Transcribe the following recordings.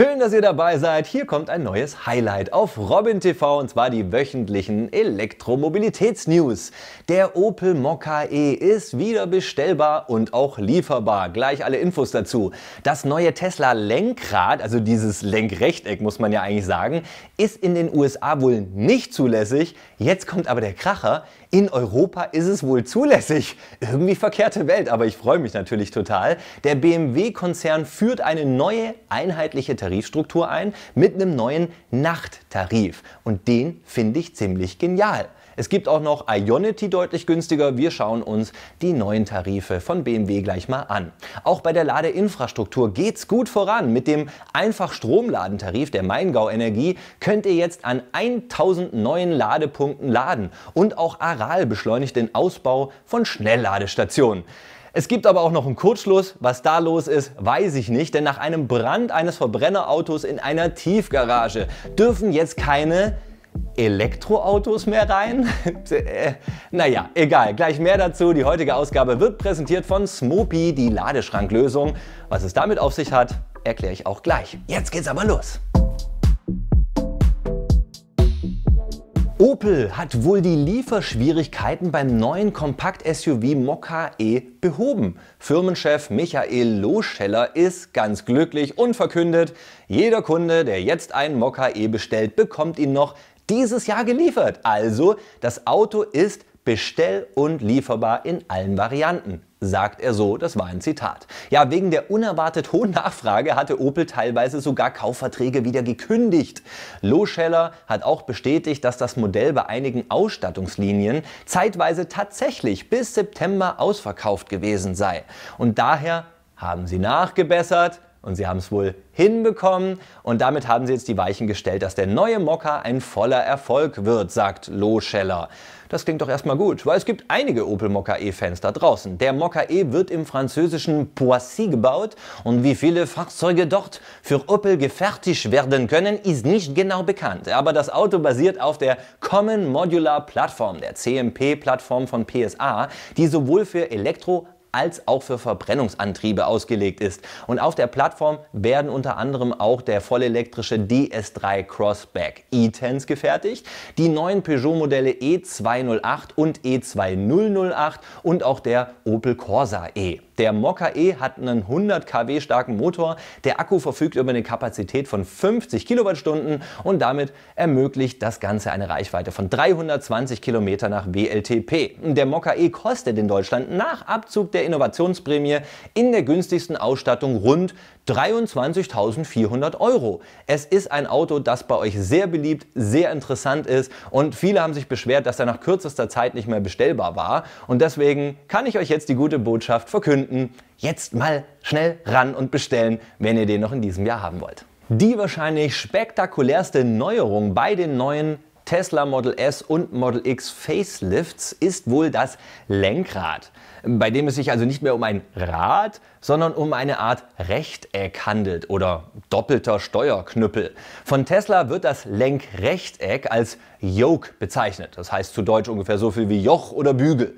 Schön, dass ihr dabei seid. Hier kommt ein neues Highlight auf Robin TV und zwar die wöchentlichen Elektromobilitätsnews. Der Opel Mokka E ist wieder bestellbar und auch lieferbar. Gleich alle Infos dazu. Das neue Tesla Lenkrad, also dieses Lenkrechteck muss man ja eigentlich sagen, ist in den USA wohl nicht zulässig. Jetzt kommt aber der Kracher in Europa ist es wohl zulässig. Irgendwie verkehrte Welt, aber ich freue mich natürlich total. Der BMW-Konzern führt eine neue einheitliche Tarifstruktur ein mit einem neuen Nachttarif. Und den finde ich ziemlich genial. Es gibt auch noch Ionity deutlich günstiger. Wir schauen uns die neuen Tarife von BMW gleich mal an. Auch bei der Ladeinfrastruktur geht's gut voran. Mit dem Einfach-Stromladentarif der Maingau Energie könnt ihr jetzt an 1000 neuen Ladepunkten laden. Und auch Aral beschleunigt den Ausbau von Schnellladestationen. Es gibt aber auch noch einen Kurzschluss. Was da los ist, weiß ich nicht, denn nach einem Brand eines Verbrennerautos in einer Tiefgarage dürfen jetzt keine Elektroautos mehr rein? Äh, naja, egal, gleich mehr dazu. Die heutige Ausgabe wird präsentiert von Smoopy, die Ladeschranklösung. Was es damit auf sich hat, erkläre ich auch gleich. Jetzt geht's aber los. Opel hat wohl die Lieferschwierigkeiten beim neuen Kompakt-SUV Mokka E behoben. Firmenchef Michael Loscheller ist ganz glücklich und verkündet, jeder Kunde, der jetzt einen Mokka E bestellt, bekommt ihn noch dieses Jahr geliefert. Also, das Auto ist bestell- und lieferbar in allen Varianten sagt er so, das war ein Zitat. Ja, wegen der unerwartet hohen Nachfrage hatte Opel teilweise sogar Kaufverträge wieder gekündigt. Loscheller hat auch bestätigt, dass das Modell bei einigen Ausstattungslinien zeitweise tatsächlich bis September ausverkauft gewesen sei. Und daher haben sie nachgebessert, und sie haben es wohl hinbekommen. Und damit haben sie jetzt die Weichen gestellt, dass der neue Mokka ein voller Erfolg wird, sagt Lo Scheller. Das klingt doch erstmal gut, weil es gibt einige Opel Mokka E-Fans da draußen. Der Mokka E wird im französischen Poissy gebaut und wie viele Fahrzeuge dort für Opel gefertigt werden können, ist nicht genau bekannt. Aber das Auto basiert auf der Common Modular Plattform, der CMP-Plattform von PSA, die sowohl für Elektro- als auch für Verbrennungsantriebe ausgelegt ist. Und auf der Plattform werden unter anderem auch der vollelektrische DS3 Crossback E-Tens gefertigt, die neuen Peugeot-Modelle E208 und E2008 und auch der Opel Corsa E. Der Mokka E hat einen 100 kW starken Motor. Der Akku verfügt über eine Kapazität von 50 Kilowattstunden und damit ermöglicht das Ganze eine Reichweite von 320 Kilometer nach WLTP. Der Mokka E kostet in Deutschland nach Abzug der Innovationsprämie in der günstigsten Ausstattung rund 23.400 Euro. Es ist ein Auto, das bei euch sehr beliebt, sehr interessant ist und viele haben sich beschwert, dass er nach kürzester Zeit nicht mehr bestellbar war und deswegen kann ich euch jetzt die gute Botschaft verkünden. Jetzt mal schnell ran und bestellen, wenn ihr den noch in diesem Jahr haben wollt. Die wahrscheinlich spektakulärste Neuerung bei den neuen Tesla Model S und Model X Facelifts ist wohl das Lenkrad bei dem es sich also nicht mehr um ein Rad, sondern um eine Art Rechteck handelt oder doppelter Steuerknüppel. Von Tesla wird das Lenkrechteck als Yoke bezeichnet. Das heißt zu Deutsch ungefähr so viel wie Joch oder Bügel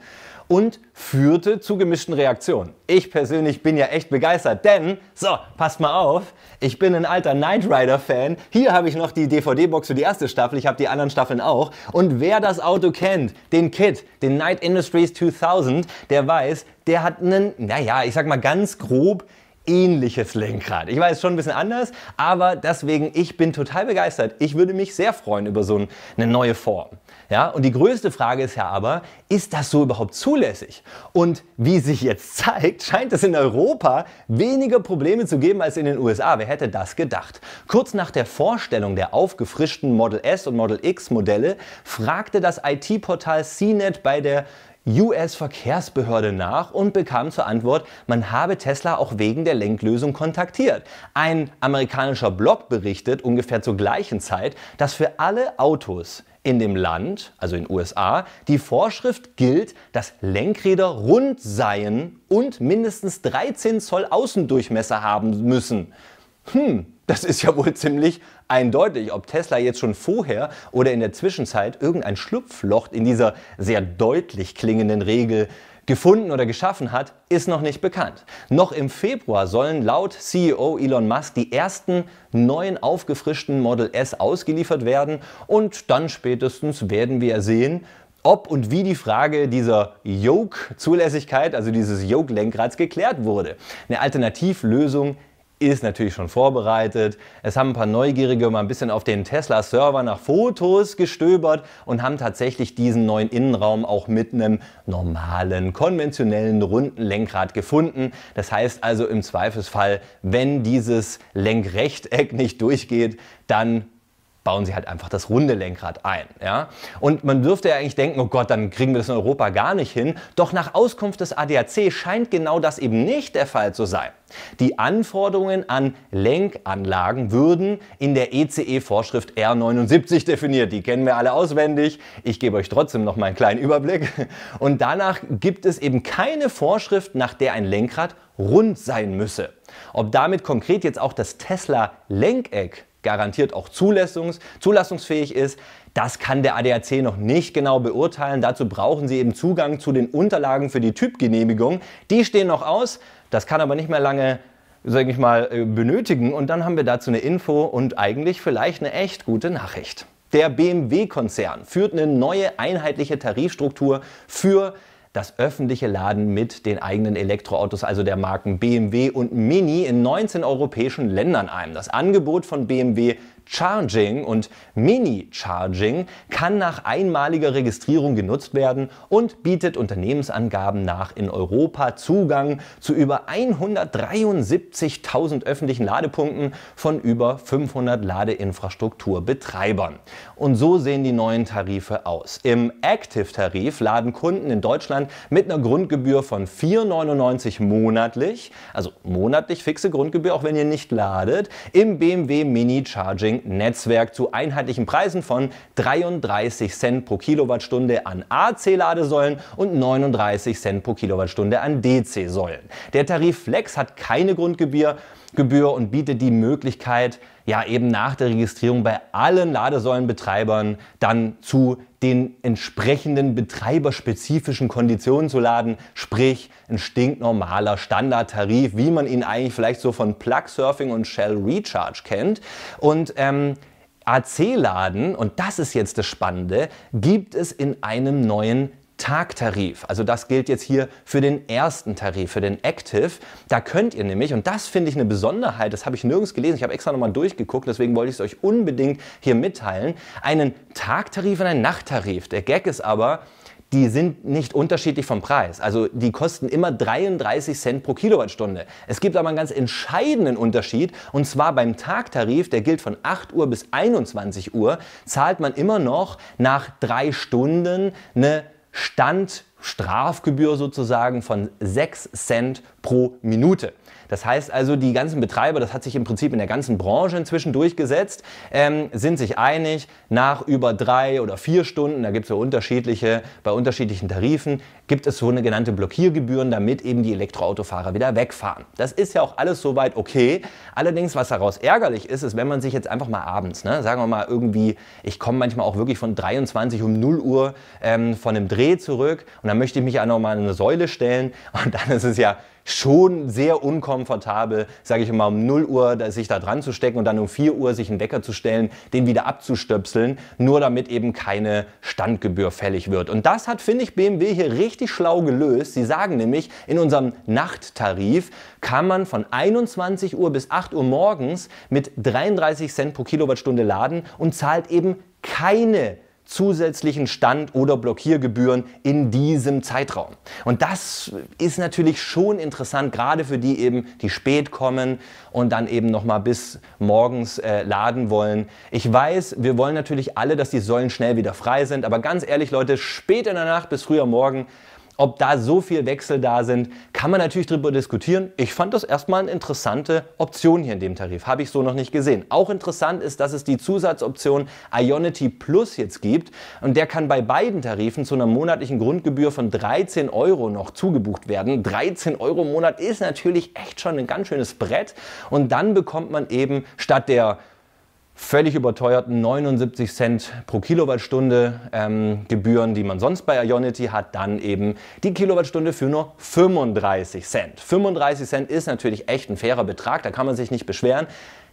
und führte zu gemischten Reaktionen. Ich persönlich bin ja echt begeistert, denn, so, passt mal auf, ich bin ein alter Knight Rider Fan. Hier habe ich noch die DVD-Box für die erste Staffel, ich habe die anderen Staffeln auch. Und wer das Auto kennt, den Kit, den Knight Industries 2000, der weiß, der hat einen, naja, ich sag mal ganz grob, ähnliches Lenkrad. Ich weiß, schon ein bisschen anders, aber deswegen, ich bin total begeistert. Ich würde mich sehr freuen über so eine neue Form. Ja, und die größte Frage ist ja aber, ist das so überhaupt zulässig? Und wie sich jetzt zeigt, scheint es in Europa weniger Probleme zu geben als in den USA. Wer hätte das gedacht? Kurz nach der Vorstellung der aufgefrischten Model S und Model X Modelle fragte das IT-Portal CNET bei der US-Verkehrsbehörde nach und bekam zur Antwort, man habe Tesla auch wegen der Lenklösung kontaktiert. Ein amerikanischer Blog berichtet ungefähr zur gleichen Zeit, dass für alle Autos in dem Land, also in den USA, die Vorschrift gilt, dass Lenkräder rund seien und mindestens 13 Zoll Außendurchmesser haben müssen. Hm, das ist ja wohl ziemlich eindeutig, ob Tesla jetzt schon vorher oder in der Zwischenzeit irgendein Schlupfloch in dieser sehr deutlich klingenden Regel gefunden oder geschaffen hat, ist noch nicht bekannt. Noch im Februar sollen laut CEO Elon Musk die ersten neuen aufgefrischten Model S ausgeliefert werden und dann spätestens werden wir sehen, ob und wie die Frage dieser Yoke-Zulässigkeit, also dieses Yoke-Lenkrads, geklärt wurde. Eine Alternativlösung ist natürlich schon vorbereitet. Es haben ein paar Neugierige mal ein bisschen auf den Tesla-Server nach Fotos gestöbert und haben tatsächlich diesen neuen Innenraum auch mit einem normalen, konventionellen, runden Lenkrad gefunden. Das heißt also im Zweifelsfall, wenn dieses Lenkrechteck nicht durchgeht, dann bauen sie halt einfach das runde Lenkrad ein. Ja? Und man dürfte ja eigentlich denken, oh Gott, dann kriegen wir das in Europa gar nicht hin. Doch nach Auskunft des ADAC scheint genau das eben nicht der Fall zu sein. Die Anforderungen an Lenkanlagen würden in der ECE-Vorschrift R79 definiert. Die kennen wir alle auswendig. Ich gebe euch trotzdem noch mal einen kleinen Überblick. Und danach gibt es eben keine Vorschrift, nach der ein Lenkrad rund sein müsse. Ob damit konkret jetzt auch das Tesla-Lenkeck garantiert auch zulassungs zulassungsfähig ist. Das kann der ADAC noch nicht genau beurteilen. Dazu brauchen Sie eben Zugang zu den Unterlagen für die Typgenehmigung. Die stehen noch aus. Das kann aber nicht mehr lange, sage ich mal, äh, benötigen. Und dann haben wir dazu eine Info und eigentlich vielleicht eine echt gute Nachricht. Der BMW-Konzern führt eine neue einheitliche Tarifstruktur für das öffentliche Laden mit den eigenen Elektroautos, also der Marken BMW und Mini, in 19 europäischen Ländern ein. Das Angebot von BMW Charging und Mini-Charging kann nach einmaliger Registrierung genutzt werden und bietet Unternehmensangaben nach in Europa Zugang zu über 173.000 öffentlichen Ladepunkten von über 500 Ladeinfrastrukturbetreibern. Und so sehen die neuen Tarife aus. Im Active-Tarif laden Kunden in Deutschland mit einer Grundgebühr von 4,99 monatlich, also monatlich fixe Grundgebühr, auch wenn ihr nicht ladet, im BMW Mini-Charging netzwerk zu einheitlichen Preisen von 33 Cent pro Kilowattstunde an AC-Ladesäulen und 39 Cent pro Kilowattstunde an DC-Säulen. Der Tarif Flex hat keine Grundgebühr Gebühr und bietet die Möglichkeit, ja eben nach der Registrierung bei allen Ladesäulenbetreibern dann zu den entsprechenden betreiberspezifischen Konditionen zu laden, sprich ein stinknormaler Standardtarif, wie man ihn eigentlich vielleicht so von Plug Surfing und Shell Recharge kennt. Und ähm, AC-Laden, und das ist jetzt das Spannende, gibt es in einem neuen Tagtarif. Also das gilt jetzt hier für den ersten Tarif, für den Active. Da könnt ihr nämlich, und das finde ich eine Besonderheit, das habe ich nirgends gelesen, ich habe extra nochmal durchgeguckt, deswegen wollte ich es euch unbedingt hier mitteilen, einen Tagtarif und einen Nachttarif. Der Gag ist aber, die sind nicht unterschiedlich vom Preis. Also die kosten immer 33 Cent pro Kilowattstunde. Es gibt aber einen ganz entscheidenden Unterschied und zwar beim Tagtarif, der gilt von 8 Uhr bis 21 Uhr, zahlt man immer noch nach drei Stunden eine Standstrafgebühr sozusagen von 6 Cent pro Minute. Das heißt also, die ganzen Betreiber, das hat sich im Prinzip in der ganzen Branche inzwischen durchgesetzt, ähm, sind sich einig, nach über drei oder vier Stunden, da gibt es ja unterschiedliche, bei unterschiedlichen Tarifen, gibt es so eine genannte Blockiergebühren, damit eben die Elektroautofahrer wieder wegfahren. Das ist ja auch alles soweit okay. Allerdings, was daraus ärgerlich ist, ist, wenn man sich jetzt einfach mal abends, ne, sagen wir mal irgendwie, ich komme manchmal auch wirklich von 23 um 0 Uhr ähm, von einem Dreh zurück und dann möchte ich mich ja nochmal in eine Säule stellen und dann ist es ja schon sehr unkomfortabel, sage ich mal, um 0 Uhr sich da dran zu stecken und dann um 4 Uhr sich einen Wecker zu stellen, den wieder abzustöpseln, nur damit eben keine Standgebühr fällig wird. Und das hat, finde ich, BMW hier richtig schlau gelöst. Sie sagen nämlich, in unserem Nachttarif kann man von 21 Uhr bis 8 Uhr morgens mit 33 Cent pro Kilowattstunde laden und zahlt eben keine zusätzlichen Stand- oder Blockiergebühren in diesem Zeitraum. Und das ist natürlich schon interessant, gerade für die eben, die spät kommen und dann eben nochmal bis morgens äh, laden wollen. Ich weiß, wir wollen natürlich alle, dass die Säulen schnell wieder frei sind, aber ganz ehrlich Leute, spät in der Nacht bis früher Morgen, ob da so viel Wechsel da sind, kann man natürlich darüber diskutieren. Ich fand das erstmal eine interessante Option hier in dem Tarif. Habe ich so noch nicht gesehen. Auch interessant ist, dass es die Zusatzoption Ionity Plus jetzt gibt. Und der kann bei beiden Tarifen zu einer monatlichen Grundgebühr von 13 Euro noch zugebucht werden. 13 Euro im Monat ist natürlich echt schon ein ganz schönes Brett. Und dann bekommt man eben statt der völlig überteuerten 79 Cent pro Kilowattstunde ähm, Gebühren, die man sonst bei Ionity hat, dann eben die Kilowattstunde für nur 35 Cent. 35 Cent ist natürlich echt ein fairer Betrag, da kann man sich nicht beschweren.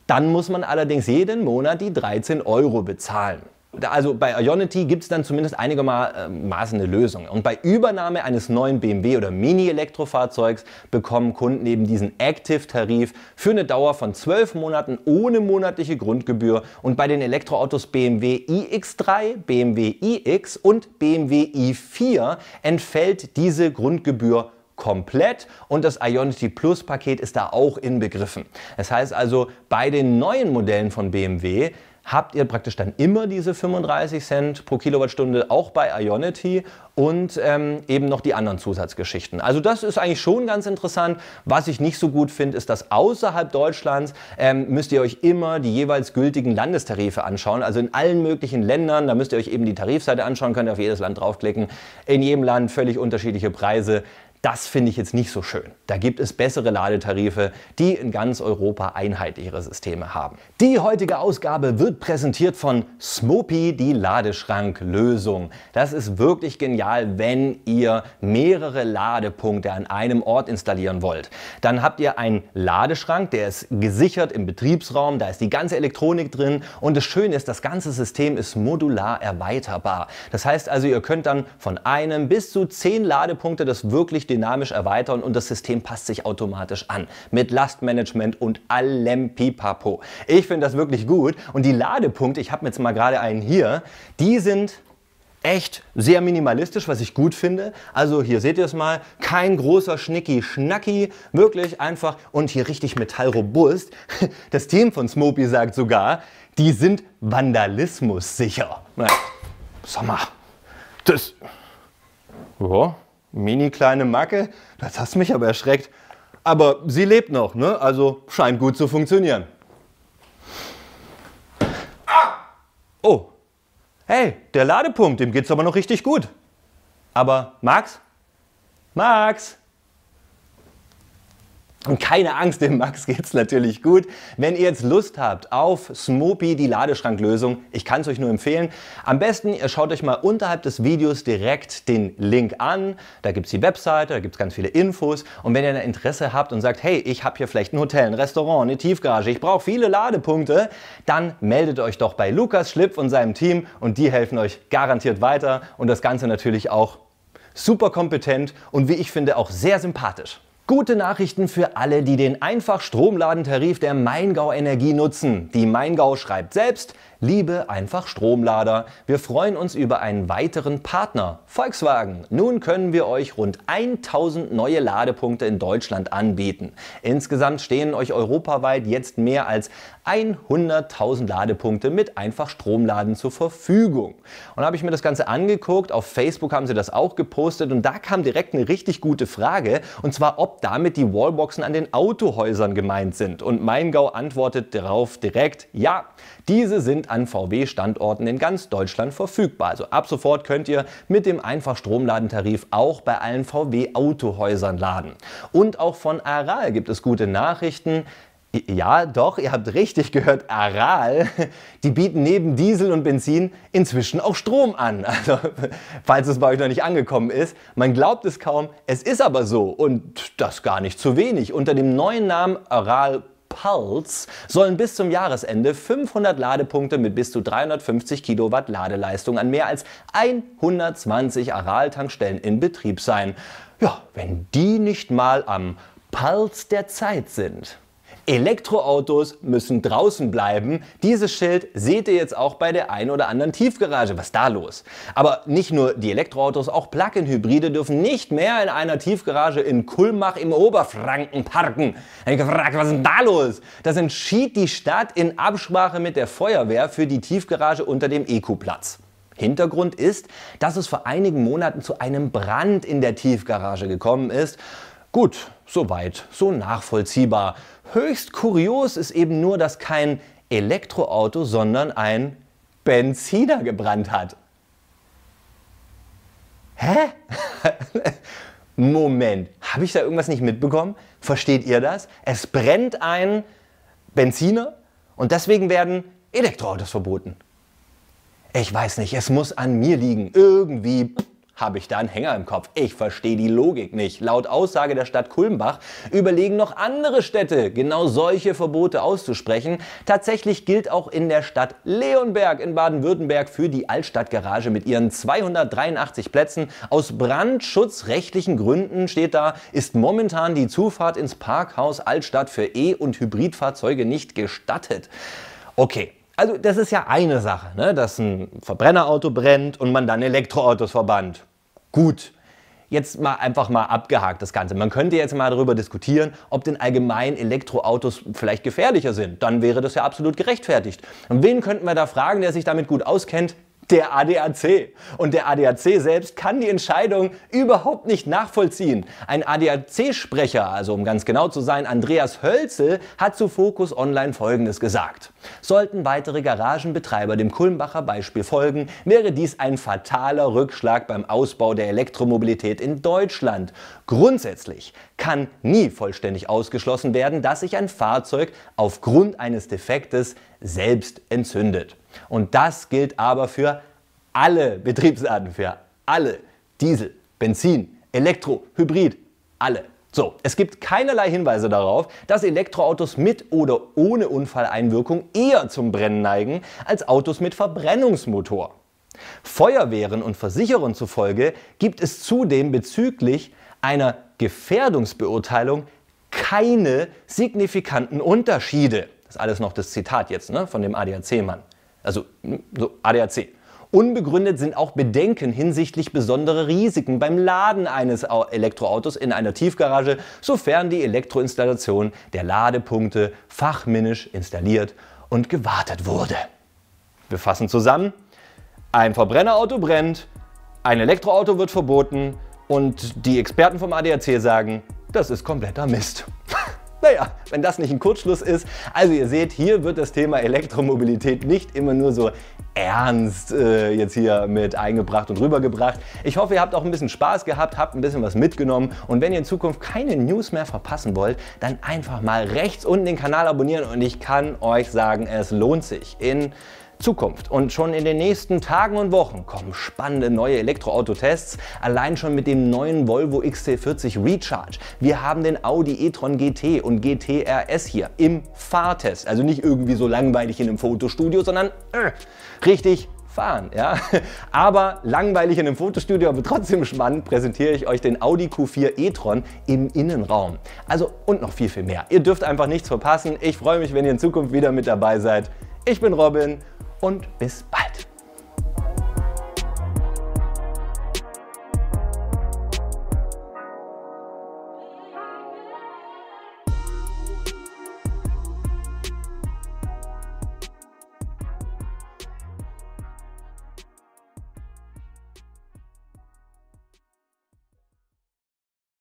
Dann muss man allerdings jeden Monat die 13 Euro bezahlen also bei Ionity gibt es dann zumindest einigermaßen äh, eine Lösung. Und bei Übernahme eines neuen BMW oder Mini-Elektrofahrzeugs bekommen Kunden eben diesen Active-Tarif für eine Dauer von 12 Monaten ohne monatliche Grundgebühr. Und bei den Elektroautos BMW iX3, BMW iX und BMW i4 entfällt diese Grundgebühr komplett und das Ionity Plus Paket ist da auch inbegriffen. Das heißt also, bei den neuen Modellen von BMW habt ihr praktisch dann immer diese 35 Cent pro Kilowattstunde auch bei Ionity und ähm, eben noch die anderen Zusatzgeschichten. Also das ist eigentlich schon ganz interessant. Was ich nicht so gut finde, ist, dass außerhalb Deutschlands ähm, müsst ihr euch immer die jeweils gültigen Landestarife anschauen. Also in allen möglichen Ländern, da müsst ihr euch eben die Tarifseite anschauen, könnt ihr auf jedes Land draufklicken. In jedem Land völlig unterschiedliche Preise. Das finde ich jetzt nicht so schön. Da gibt es bessere Ladetarife, die in ganz Europa einheitlichere Systeme haben. Die heutige Ausgabe wird präsentiert von Smoopy, die Ladeschranklösung. Das ist wirklich genial, wenn ihr mehrere Ladepunkte an einem Ort installieren wollt. Dann habt ihr einen Ladeschrank, der ist gesichert im Betriebsraum, da ist die ganze Elektronik drin und das Schöne ist, das ganze System ist modular erweiterbar. Das heißt also, ihr könnt dann von einem bis zu zehn Ladepunkte das wirklich dynamisch erweitern und das System passt sich automatisch an. Mit Lastmanagement und allem Pipapo. Ich finde das wirklich gut und die Ladepunkte, ich habe mir jetzt mal gerade einen hier, die sind echt sehr minimalistisch, was ich gut finde. Also hier seht ihr es mal, kein großer Schnicki-Schnacki, wirklich einfach und hier richtig metallrobust. Das Team von Smopy sagt sogar, die sind vandalismussicher. Ja, Sommer, das... Ja mini kleine Macke. Das hat mich aber erschreckt. Aber sie lebt noch, ne? Also scheint gut zu funktionieren. Ah! Oh, hey, der Ladepunkt, dem geht's aber noch richtig gut. Aber Max? Max? Und keine Angst, dem Max geht's natürlich gut. Wenn ihr jetzt Lust habt auf Smoopy, die Ladeschranklösung, ich kann es euch nur empfehlen. Am besten, ihr schaut euch mal unterhalb des Videos direkt den Link an. Da gibt es die Webseite, da gibt es ganz viele Infos. Und wenn ihr ein Interesse habt und sagt, hey, ich habe hier vielleicht ein Hotel, ein Restaurant, eine Tiefgarage, ich brauche viele Ladepunkte, dann meldet euch doch bei Lukas Schlipp und seinem Team und die helfen euch garantiert weiter. Und das Ganze natürlich auch super kompetent und wie ich finde auch sehr sympathisch. Gute Nachrichten für alle, die den einfach Stromladentarif der Maingau Energie nutzen. Die Maingau schreibt selbst, Liebe einfach Stromlader, wir freuen uns über einen weiteren Partner, Volkswagen. Nun können wir euch rund 1000 neue Ladepunkte in Deutschland anbieten. Insgesamt stehen euch europaweit jetzt mehr als 100.000 Ladepunkte mit einfach Stromladen zur Verfügung. Und habe ich mir das Ganze angeguckt, auf Facebook haben sie das auch gepostet und da kam direkt eine richtig gute Frage und zwar, ob damit die Wallboxen an den Autohäusern gemeint sind. Und Maingau antwortet darauf direkt, ja, diese sind an VW-Standorten in ganz Deutschland verfügbar. Also ab sofort könnt ihr mit dem Einfachstromladentarif auch bei allen VW-Autohäusern laden. Und auch von Aral gibt es gute Nachrichten. Ja, doch, ihr habt richtig gehört, Aral, die bieten neben Diesel und Benzin inzwischen auch Strom an. Also, falls es bei euch noch nicht angekommen ist, man glaubt es kaum, es ist aber so und das gar nicht zu wenig. Unter dem neuen Namen Aral Pulse sollen bis zum Jahresende 500 Ladepunkte mit bis zu 350 Kilowatt Ladeleistung an mehr als 120 Aral-Tankstellen in Betrieb sein. Ja, wenn die nicht mal am Pulse der Zeit sind. Elektroautos müssen draußen bleiben. Dieses Schild seht ihr jetzt auch bei der ein oder anderen Tiefgarage. Was ist da los? Aber nicht nur die Elektroautos, auch Plug-in-Hybride dürfen nicht mehr in einer Tiefgarage in Kulmach im Oberfranken parken. Da ich gefragt, was ist denn da los? Das entschied die Stadt in Absprache mit der Feuerwehr für die Tiefgarage unter dem Eco-Platz. Hintergrund ist, dass es vor einigen Monaten zu einem Brand in der Tiefgarage gekommen ist. Gut, Soweit, so nachvollziehbar. Höchst kurios ist eben nur, dass kein Elektroauto, sondern ein Benziner gebrannt hat. Hä? Moment, habe ich da irgendwas nicht mitbekommen? Versteht ihr das? Es brennt ein Benziner und deswegen werden Elektroautos verboten. Ich weiß nicht, es muss an mir liegen. Irgendwie habe ich da einen Hänger im Kopf? Ich verstehe die Logik nicht. Laut Aussage der Stadt Kulmbach überlegen noch andere Städte, genau solche Verbote auszusprechen. Tatsächlich gilt auch in der Stadt Leonberg in Baden-Württemberg für die Altstadtgarage mit ihren 283 Plätzen. Aus brandschutzrechtlichen Gründen steht da, ist momentan die Zufahrt ins Parkhaus Altstadt für E- und Hybridfahrzeuge nicht gestattet. Okay, also das ist ja eine Sache, ne? dass ein Verbrennerauto brennt und man dann Elektroautos verbannt. Gut, jetzt mal einfach mal abgehakt das Ganze. Man könnte jetzt mal darüber diskutieren, ob denn allgemein Elektroautos vielleicht gefährlicher sind. Dann wäre das ja absolut gerechtfertigt. Und wen könnten wir da fragen, der sich damit gut auskennt? der ADAC. Und der ADAC selbst kann die Entscheidung überhaupt nicht nachvollziehen. Ein ADAC-Sprecher, also um ganz genau zu sein, Andreas Hölzel, hat zu Focus Online Folgendes gesagt. Sollten weitere Garagenbetreiber dem Kulmbacher Beispiel folgen, wäre dies ein fataler Rückschlag beim Ausbau der Elektromobilität in Deutschland. Grundsätzlich kann nie vollständig ausgeschlossen werden, dass sich ein Fahrzeug aufgrund eines Defektes selbst entzündet. Und das gilt aber für alle Betriebsarten, für alle. Diesel, Benzin, Elektro, Hybrid, alle. So, es gibt keinerlei Hinweise darauf, dass Elektroautos mit oder ohne Unfalleinwirkung eher zum Brennen neigen als Autos mit Verbrennungsmotor. Feuerwehren und Versicherern zufolge gibt es zudem bezüglich einer Gefährdungsbeurteilung keine signifikanten Unterschiede. Das ist alles noch das Zitat jetzt ne, von dem ADAC-Mann. Also so ADAC. Unbegründet sind auch Bedenken hinsichtlich besonderer Risiken beim Laden eines Elektroautos in einer Tiefgarage, sofern die Elektroinstallation der Ladepunkte fachmännisch installiert und gewartet wurde. Wir fassen zusammen. Ein Verbrennerauto brennt, ein Elektroauto wird verboten und die Experten vom ADAC sagen, das ist kompletter Mist. Naja, wenn das nicht ein Kurzschluss ist. Also ihr seht, hier wird das Thema Elektromobilität nicht immer nur so ernst äh, jetzt hier mit eingebracht und rübergebracht. Ich hoffe, ihr habt auch ein bisschen Spaß gehabt, habt ein bisschen was mitgenommen und wenn ihr in Zukunft keine News mehr verpassen wollt, dann einfach mal rechts unten den Kanal abonnieren und ich kann euch sagen, es lohnt sich. In Zukunft. Und schon in den nächsten Tagen und Wochen kommen spannende neue Elektroautotests. Allein schon mit dem neuen Volvo XC40 Recharge. Wir haben den Audi e-tron GT und GT RS hier im Fahrtest. Also nicht irgendwie so langweilig in einem Fotostudio, sondern äh, richtig fahren. Ja? Aber langweilig in einem Fotostudio, aber trotzdem spannend, präsentiere ich euch den Audi Q4 e-tron im Innenraum. Also und noch viel, viel mehr. Ihr dürft einfach nichts verpassen. Ich freue mich, wenn ihr in Zukunft wieder mit dabei seid. Ich bin Robin und bis bald.